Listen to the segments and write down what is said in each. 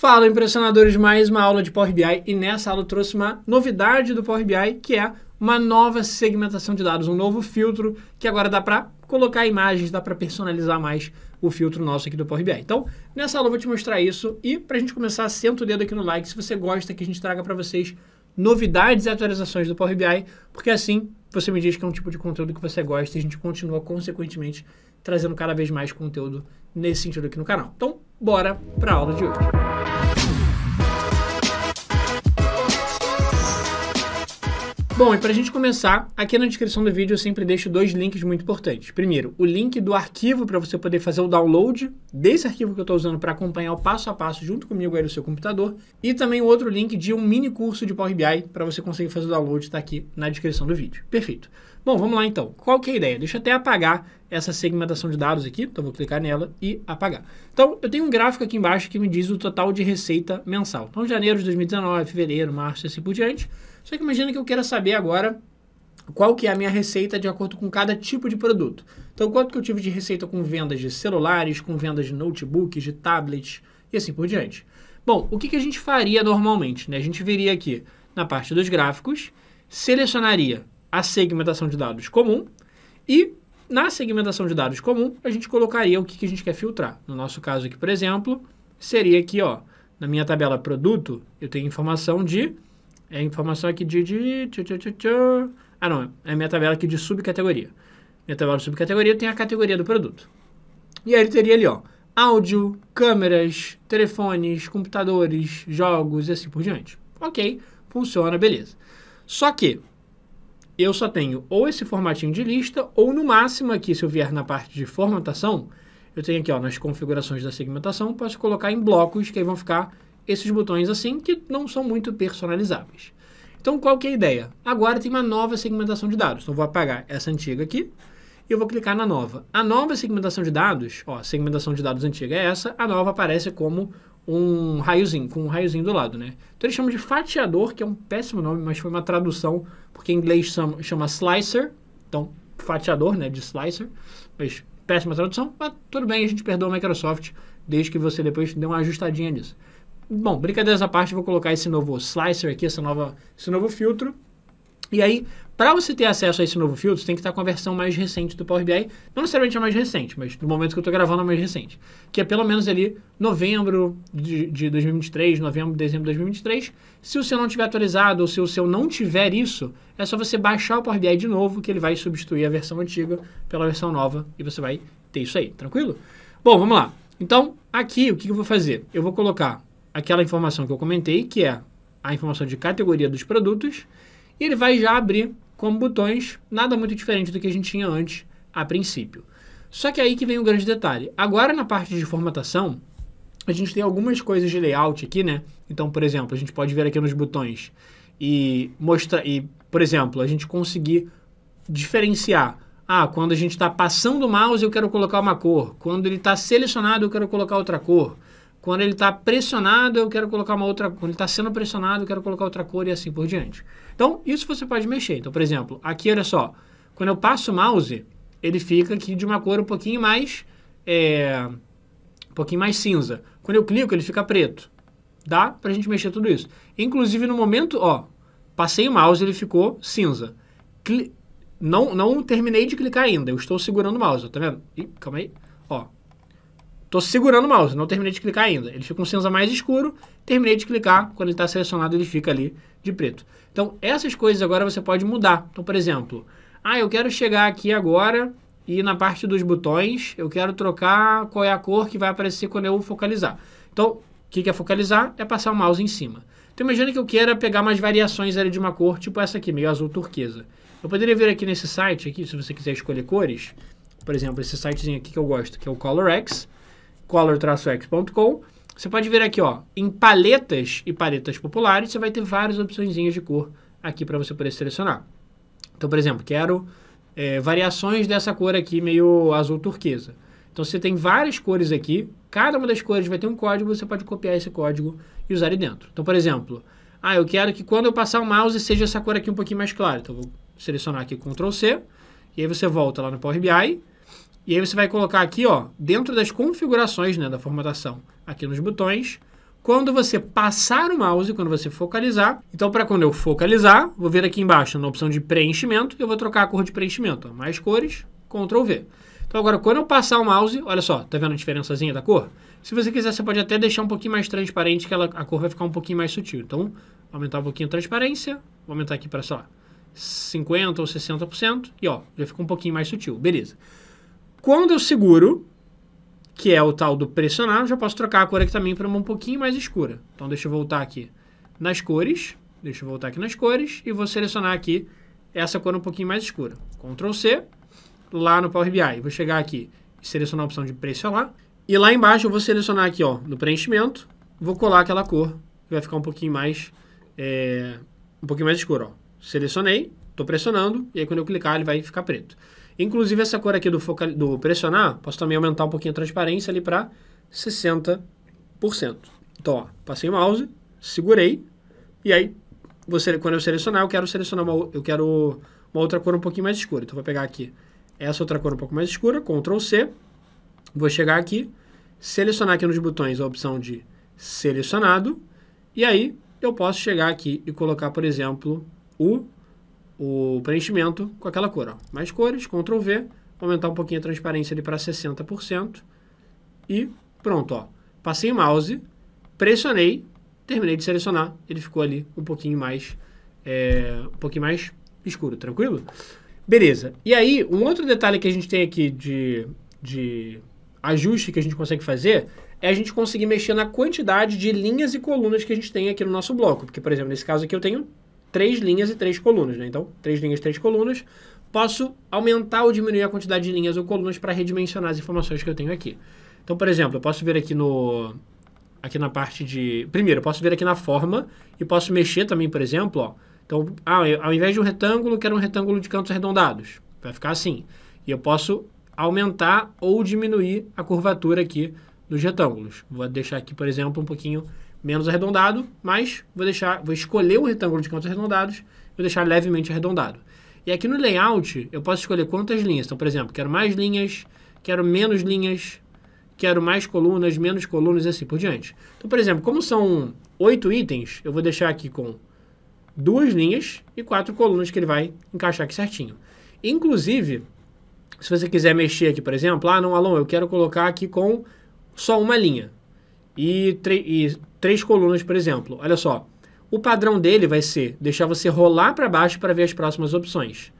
Fala, impressionadores, mais uma aula de Power BI e nessa aula eu trouxe uma novidade do Power BI, que é uma nova segmentação de dados, um novo filtro que agora dá para colocar imagens, dá para personalizar mais o filtro nosso aqui do Power BI. Então, nessa aula eu vou te mostrar isso e para a gente começar, senta o dedo aqui no like se você gosta que a gente traga para vocês novidades e atualizações do Power BI, porque assim você me diz que é um tipo de conteúdo que você gosta e a gente continua, consequentemente, trazendo cada vez mais conteúdo nesse sentido aqui no canal. Então, bora para a aula de hoje. Bom, e para a gente começar, aqui na descrição do vídeo eu sempre deixo dois links muito importantes. Primeiro, o link do arquivo para você poder fazer o download desse arquivo que eu estou usando para acompanhar o passo a passo junto comigo aí no seu computador. E também o outro link de um mini curso de Power BI para você conseguir fazer o download está aqui na descrição do vídeo. Perfeito. Bom, vamos lá então. Qual que é a ideia? Deixa eu até apagar essa segmentação de dados aqui, então vou clicar nela e apagar. Então, eu tenho um gráfico aqui embaixo que me diz o total de receita mensal. Então, janeiro de 2019, fevereiro, março e assim por diante. Só que imagina que eu queira saber agora qual que é a minha receita de acordo com cada tipo de produto. Então, quanto que eu tive de receita com vendas de celulares, com vendas de notebooks, de tablets e assim por diante. Bom, o que, que a gente faria normalmente? Né? A gente viria aqui na parte dos gráficos, selecionaria a segmentação de dados comum e na segmentação de dados comum, a gente colocaria o que, que a gente quer filtrar. No nosso caso aqui, por exemplo, seria aqui, ó, na minha tabela produto, eu tenho informação de... É informação aqui de... de tchau, tchau, tchau, ah, não, é a minha tabela aqui de subcategoria. Minha tabela de subcategoria tem a categoria do produto. E aí ele teria ali, ó, áudio, câmeras, telefones, computadores, jogos e assim por diante. Ok, funciona, beleza. Só que eu só tenho ou esse formatinho de lista, ou no máximo aqui, se eu vier na parte de formatação, eu tenho aqui ó, nas configurações da segmentação, posso colocar em blocos, que aí vão ficar esses botões assim, que não são muito personalizáveis. Então, qual que é a ideia? Agora tem uma nova segmentação de dados. Então, vou apagar essa antiga aqui e eu vou clicar na nova. A nova segmentação de dados, ó, a segmentação de dados antiga é essa, a nova aparece como um raiozinho, com um raiozinho do lado, né? Então eles chamam de fatiador, que é um péssimo nome, mas foi uma tradução, porque em inglês chama, chama slicer, então fatiador, né, de slicer, mas péssima tradução, mas tudo bem, a gente perdoa a Microsoft, desde que você depois dê uma ajustadinha nisso. Bom, brincadeiras à parte, vou colocar esse novo slicer aqui, essa nova, esse novo filtro, e aí, para você ter acesso a esse novo filtro, você tem que estar com a versão mais recente do Power BI. Não necessariamente a mais recente, mas no momento que eu estou gravando a mais recente. Que é pelo menos ali novembro de, de 2023, novembro, dezembro de 2023. Se o seu não tiver atualizado ou se o seu não tiver isso, é só você baixar o Power BI de novo, que ele vai substituir a versão antiga pela versão nova e você vai ter isso aí, tranquilo? Bom, vamos lá. Então, aqui o que eu vou fazer? Eu vou colocar aquela informação que eu comentei, que é a informação de categoria dos produtos e ele vai já abrir como botões, nada muito diferente do que a gente tinha antes a princípio. Só que é aí que vem o grande detalhe. Agora na parte de formatação, a gente tem algumas coisas de layout aqui, né? Então, por exemplo, a gente pode ver aqui nos botões e mostrar e, por exemplo, a gente conseguir diferenciar ah, quando a gente está passando o mouse eu quero colocar uma cor, quando ele está selecionado eu quero colocar outra cor. Quando ele está pressionado, eu quero colocar uma outra. Quando ele está sendo pressionado, eu quero colocar outra cor e assim por diante. Então, isso você pode mexer. Então, por exemplo, aqui olha só. Quando eu passo o mouse, ele fica aqui de uma cor um pouquinho mais. É, um pouquinho mais cinza. Quando eu clico, ele fica preto. Dá pra gente mexer tudo isso. Inclusive, no momento, ó, passei o mouse, ele ficou cinza. Cli não, não terminei de clicar ainda, eu estou segurando o mouse, tá vendo? Ih, calma aí. Ó, Estou segurando o mouse, não terminei de clicar ainda. Ele fica um cinza mais escuro, terminei de clicar, quando ele está selecionado ele fica ali de preto. Então essas coisas agora você pode mudar. Então, por exemplo, ah, eu quero chegar aqui agora e na parte dos botões eu quero trocar qual é a cor que vai aparecer quando eu focalizar. Então, o que é focalizar? É passar o mouse em cima. Então imagina que eu queira pegar mais variações ali de uma cor, tipo essa aqui, meio azul turquesa. Eu poderia vir aqui nesse site aqui, se você quiser escolher cores. Por exemplo, esse sitezinho aqui que eu gosto, que é o ColorX color-x.com. Você pode ver aqui, ó, em paletas e paletas populares, você vai ter várias opções de cor aqui para você poder selecionar. Então, por exemplo, quero é, variações dessa cor aqui, meio azul turquesa. Então, você tem várias cores aqui, cada uma das cores vai ter um código, você pode copiar esse código e usar ali dentro. Então, por exemplo, ah, eu quero que quando eu passar o mouse seja essa cor aqui um pouquinho mais clara. Então, vou selecionar aqui Ctrl+C e aí você volta lá no Power BI, e aí você vai colocar aqui, ó, dentro das configurações né, da formatação, aqui nos botões, quando você passar o mouse, quando você focalizar. Então, para quando eu focalizar, vou vir aqui embaixo na opção de preenchimento, eu vou trocar a cor de preenchimento, ó, mais cores, Ctrl V. Então agora, quando eu passar o mouse, olha só, tá vendo a diferençazinha da cor? Se você quiser, você pode até deixar um pouquinho mais transparente, que ela, a cor vai ficar um pouquinho mais sutil. Então, aumentar um pouquinho a transparência, vou aumentar aqui para, sei lá, 50% ou 60%, e ó, já fica um pouquinho mais sutil, beleza. Quando eu seguro, que é o tal do pressionar, eu já posso trocar a cor aqui também para uma um pouquinho mais escura. Então deixa eu voltar aqui nas cores, deixa eu voltar aqui nas cores e vou selecionar aqui essa cor um pouquinho mais escura. Ctrl C, lá no Power BI. Vou chegar aqui e selecionar a opção de pressionar. E lá embaixo eu vou selecionar aqui ó, no preenchimento, vou colar aquela cor, vai ficar um pouquinho mais, é, um pouquinho mais escuro. Ó. Selecionei, estou pressionando, e aí quando eu clicar ele vai ficar preto. Inclusive, essa cor aqui do, focal, do pressionar, posso também aumentar um pouquinho a transparência ali para 60%. Então, ó, passei o mouse, segurei, e aí, você, quando eu selecionar, eu quero selecionar uma, eu quero uma outra cor um pouquinho mais escura. Então, vou pegar aqui essa outra cor um pouco mais escura, Ctrl C, vou chegar aqui, selecionar aqui nos botões a opção de selecionado, e aí eu posso chegar aqui e colocar, por exemplo, o o preenchimento com aquela cor. Ó. Mais cores, Ctrl V, aumentar um pouquinho a transparência ali para 60% e pronto. Ó. Passei o mouse, pressionei, terminei de selecionar, ele ficou ali um pouquinho mais, é, um pouquinho mais escuro, tranquilo? Beleza. E aí, um outro detalhe que a gente tem aqui de, de ajuste que a gente consegue fazer é a gente conseguir mexer na quantidade de linhas e colunas que a gente tem aqui no nosso bloco. Porque, por exemplo, nesse caso aqui eu tenho três linhas e três colunas, né? Então, três linhas, três colunas. Posso aumentar ou diminuir a quantidade de linhas ou colunas para redimensionar as informações que eu tenho aqui. Então, por exemplo, eu posso ver aqui no aqui na parte de... Primeiro, eu posso ver aqui na forma e posso mexer também, por exemplo, ó. Então, ah, eu, ao invés de um retângulo, eu quero um retângulo de cantos arredondados. Vai ficar assim. E eu posso aumentar ou diminuir a curvatura aqui dos retângulos. Vou deixar aqui, por exemplo, um pouquinho menos arredondado, mas vou deixar, vou escolher o retângulo de cantos arredondados, vou deixar levemente arredondado. E aqui no layout eu posso escolher quantas linhas. Então, por exemplo, quero mais linhas, quero menos linhas, quero mais colunas, menos colunas e assim por diante. Então, por exemplo, como são oito itens, eu vou deixar aqui com duas linhas e quatro colunas que ele vai encaixar aqui certinho. Inclusive, se você quiser mexer aqui, por exemplo, ah, não, Alon, eu quero colocar aqui com só uma linha e, e três colunas, por exemplo. Olha só, o padrão dele vai ser deixar você rolar para baixo para ver as próximas opções.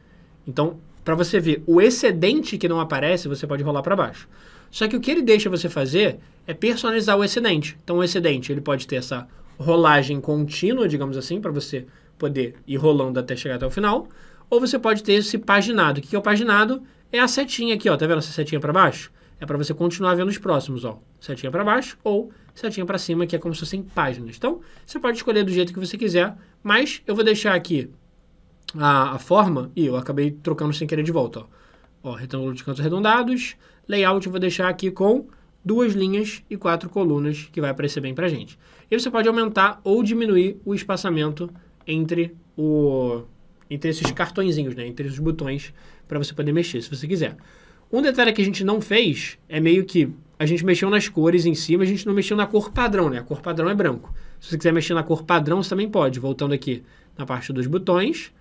Então, para você ver o excedente que não aparece, você pode rolar para baixo. Só que o que ele deixa você fazer é personalizar o excedente. Então, o excedente ele pode ter essa rolagem contínua, digamos assim, para você poder ir rolando até chegar até o final. Ou você pode ter esse paginado. O que é o paginado? É a setinha aqui, ó. Tá vendo essa setinha para baixo? É para você continuar vendo os próximos, ó. Setinha para baixo ou setinha para cima, que é como se fossem páginas. Então, você pode escolher do jeito que você quiser, mas eu vou deixar aqui a, a forma, e eu acabei trocando sem querer de volta, ó. ó retângulo de cantos arredondados, layout eu vou deixar aqui com duas linhas e quatro colunas, que vai aparecer bem para gente. E você pode aumentar ou diminuir o espaçamento entre o entre esses cartõezinhos, né, entre esses botões para você poder mexer, se você quiser. Um detalhe que a gente não fez é meio que a gente mexeu nas cores em cima, a gente não mexeu na cor padrão, né? A cor padrão é branco. Se você quiser mexer na cor padrão, você também pode. Voltando aqui na parte dos botões.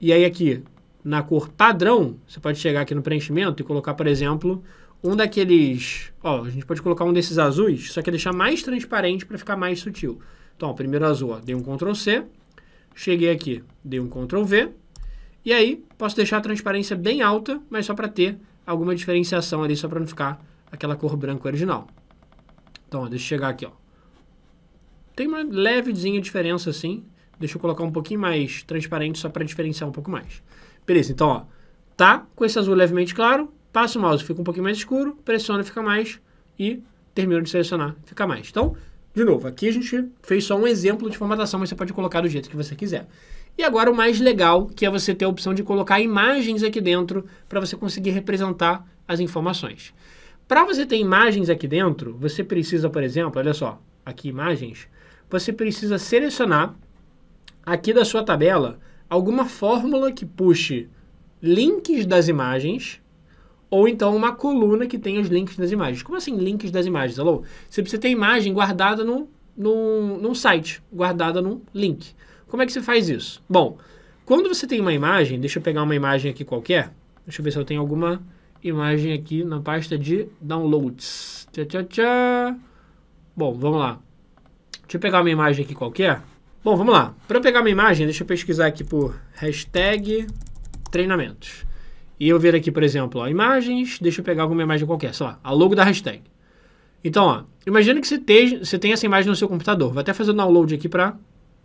E aí aqui, na cor padrão, você pode chegar aqui no preenchimento e colocar, por exemplo, um daqueles... Ó, a gente pode colocar um desses azuis, só que deixar mais transparente para ficar mais sutil. Então, ó, primeiro azul, ó, dei um Ctrl+C. Cheguei aqui, dei um Ctrl+V. E aí, posso deixar a transparência bem alta, mas só para ter alguma diferenciação ali só para não ficar aquela cor branca original. Então, ó, deixa eu chegar aqui, ó. Tem uma levezinha diferença assim. Deixa eu colocar um pouquinho mais transparente só para diferenciar um pouco mais. Beleza, então, ó, tá com esse azul levemente claro, passa o mouse, fica um pouquinho mais escuro, pressiona, fica mais e termino de selecionar, fica mais. Então, de novo, aqui a gente fez só um exemplo de formatação, mas você pode colocar do jeito que você quiser. E agora o mais legal, que é você ter a opção de colocar imagens aqui dentro para você conseguir representar as informações. Para você ter imagens aqui dentro, você precisa, por exemplo, olha só, aqui imagens, você precisa selecionar aqui da sua tabela alguma fórmula que puxe links das imagens ou então uma coluna que tenha os links das imagens. Como assim links das imagens? Alô? Você precisa ter imagem guardada num, num, num site, guardada num link. Como é que você faz isso? Bom, quando você tem uma imagem, deixa eu pegar uma imagem aqui qualquer. Deixa eu ver se eu tenho alguma imagem aqui na pasta de downloads. Tchá, tchá, Bom, vamos lá. Deixa eu pegar uma imagem aqui qualquer. Bom, vamos lá. Para pegar uma imagem, deixa eu pesquisar aqui por hashtag treinamentos. E eu ver aqui, por exemplo, ó, imagens, deixa eu pegar alguma imagem qualquer, sei lá, a logo da hashtag. Então, ó, imagina que você, tenha, você tenha essa imagem no seu computador. Vou até fazer o download aqui para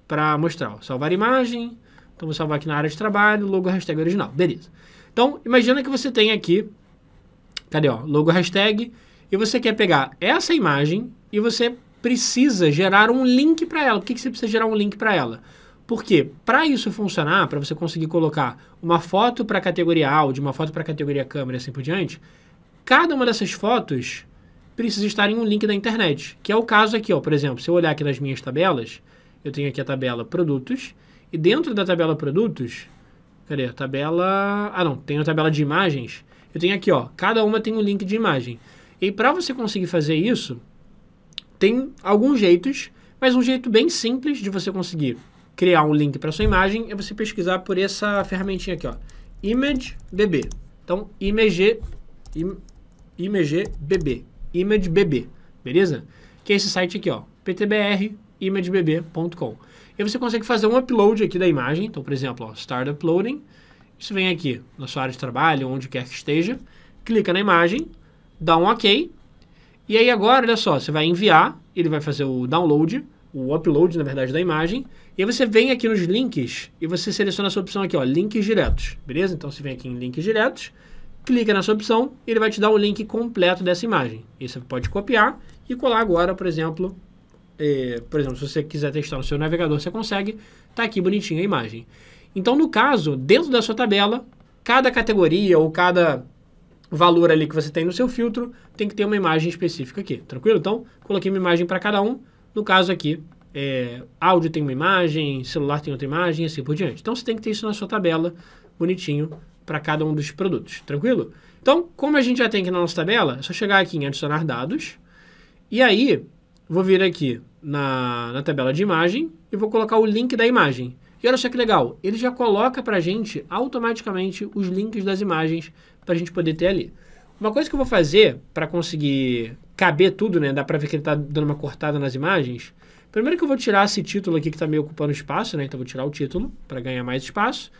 para mostrar. salvar imagem. Então vou salvar aqui na área de trabalho, logo hashtag original. Beleza. Então, imagina que você tem aqui, cadê, ó, logo hashtag, e você quer pegar essa imagem e você precisa gerar um link para ela. Por que, que você precisa gerar um link para ela? Porque para isso funcionar, para você conseguir colocar uma foto para a categoria áudio, uma foto para a categoria câmera e assim por diante, cada uma dessas fotos precisa estar em um link da internet, que é o caso aqui, ó, por exemplo, se eu olhar aqui nas minhas tabelas, eu tenho aqui a tabela produtos, e dentro da tabela produtos, cadê? A tabela... Ah, não, tem a tabela de imagens. Eu tenho aqui, ó, cada uma tem um link de imagem. E para você conseguir fazer isso, tem alguns jeitos, mas um jeito bem simples de você conseguir criar um link para sua imagem é você pesquisar por essa ferramentinha aqui, ó, ImageBB. Então, img im, ImageBB, ImageBB, beleza? Que é esse site aqui, ó, ptbr imagebb.com. E você consegue fazer um upload aqui da imagem. Então, por exemplo, ó, Start Uploading. Você vem aqui na sua área de trabalho, onde quer que esteja, clica na imagem, dá um OK. E aí agora, olha só, você vai enviar, ele vai fazer o download, o upload, na verdade, da imagem. E aí você vem aqui nos links e você seleciona essa sua opção aqui, ó, links diretos, beleza? Então você vem aqui em links diretos, clica nessa opção, ele vai te dar o link completo dessa imagem. E você pode copiar e colar agora, por exemplo, é, por exemplo, se você quiser testar no seu navegador, você consegue, tá aqui bonitinho a imagem. Então, no caso, dentro da sua tabela, cada categoria ou cada valor ali que você tem no seu filtro tem que ter uma imagem específica aqui, tranquilo? Então, coloquei uma imagem para cada um. No caso aqui, é, áudio tem uma imagem, celular tem outra imagem e assim por diante. Então, você tem que ter isso na sua tabela, bonitinho, para cada um dos produtos, tranquilo? Então, como a gente já tem aqui na nossa tabela, é só chegar aqui em adicionar dados. E aí, Vou vir aqui na, na tabela de imagem e vou colocar o link da imagem. E olha só que legal, ele já coloca para a gente automaticamente os links das imagens para a gente poder ter ali. Uma coisa que eu vou fazer para conseguir caber tudo, né? Dá para ver que ele está dando uma cortada nas imagens. Primeiro que eu vou tirar esse título aqui que está meio ocupando espaço, né? Então vou tirar o título para ganhar mais espaço.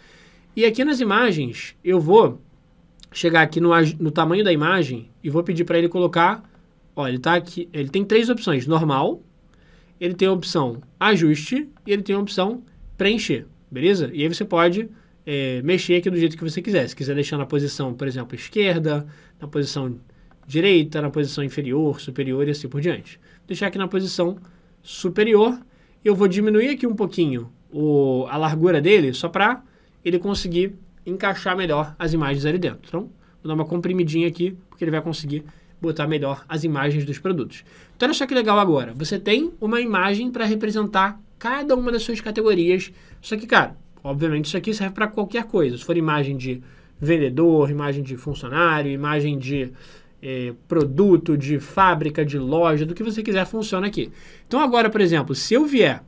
E aqui nas imagens eu vou chegar aqui no, no tamanho da imagem e vou pedir para ele colocar Ó, ele tá aqui. Ele tem três opções: normal, ele tem a opção ajuste e ele tem a opção preencher, beleza? E aí você pode é, mexer aqui do jeito que você quiser. Se quiser deixar na posição, por exemplo, esquerda, na posição direita, na posição inferior, superior e assim por diante. Vou deixar aqui na posição superior. Eu vou diminuir aqui um pouquinho o, a largura dele, só para ele conseguir encaixar melhor as imagens ali dentro. Então, vou dar uma comprimidinha aqui, porque ele vai conseguir botar melhor as imagens dos produtos. Então, olha só que legal agora. Você tem uma imagem para representar cada uma das suas categorias. Só que, cara, obviamente isso aqui serve para qualquer coisa. Se for imagem de vendedor, imagem de funcionário, imagem de eh, produto, de fábrica, de loja, do que você quiser, funciona aqui. Então, agora, por exemplo, se eu vier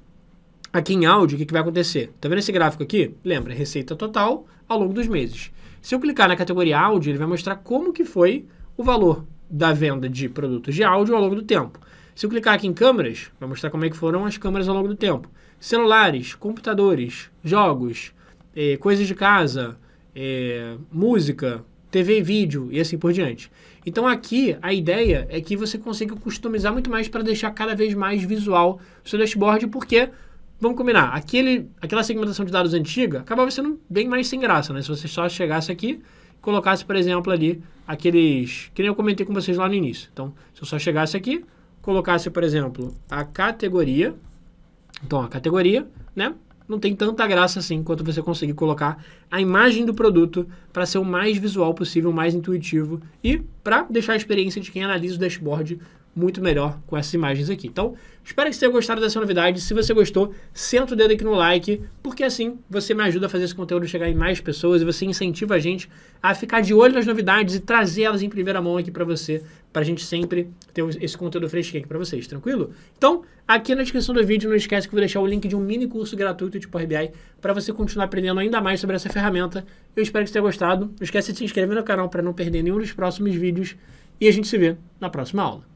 aqui em áudio, o que, que vai acontecer? Tá vendo esse gráfico aqui? Lembra, receita total ao longo dos meses. Se eu clicar na categoria áudio, ele vai mostrar como que foi o valor da venda de produtos de áudio ao longo do tempo. Se eu clicar aqui em câmeras, vai mostrar como é que foram as câmeras ao longo do tempo. Celulares, computadores, jogos, eh, coisas de casa, eh, música, TV e vídeo e assim por diante. Então aqui a ideia é que você consiga customizar muito mais para deixar cada vez mais visual o seu dashboard, porque vamos combinar, aquele, aquela segmentação de dados antiga acabava sendo bem mais sem graça, né? Se você só chegasse aqui colocasse, por exemplo, ali aqueles. que nem eu comentei com vocês lá no início. Então, se eu só chegasse aqui, colocasse, por exemplo, a categoria. Então, a categoria, né? Não tem tanta graça assim quanto você conseguir colocar a imagem do produto para ser o mais visual possível, mais intuitivo e para deixar a experiência de quem analisa o dashboard muito melhor com essas imagens aqui. Então, espero que você tenha gostado dessa novidade. Se você gostou, senta o dedo aqui no like, porque assim você me ajuda a fazer esse conteúdo chegar em mais pessoas e você incentiva a gente a ficar de olho nas novidades e trazer elas em primeira mão aqui para você, para a gente sempre ter esse conteúdo fresquinho aqui para vocês, tranquilo? Então, aqui na descrição do vídeo, não esquece que eu vou deixar o link de um mini curso gratuito de Power tipo BI para você continuar aprendendo ainda mais sobre essa ferramenta. Eu espero que você tenha gostado. Não esquece de se inscrever no canal para não perder nenhum dos próximos vídeos e a gente se vê na próxima aula.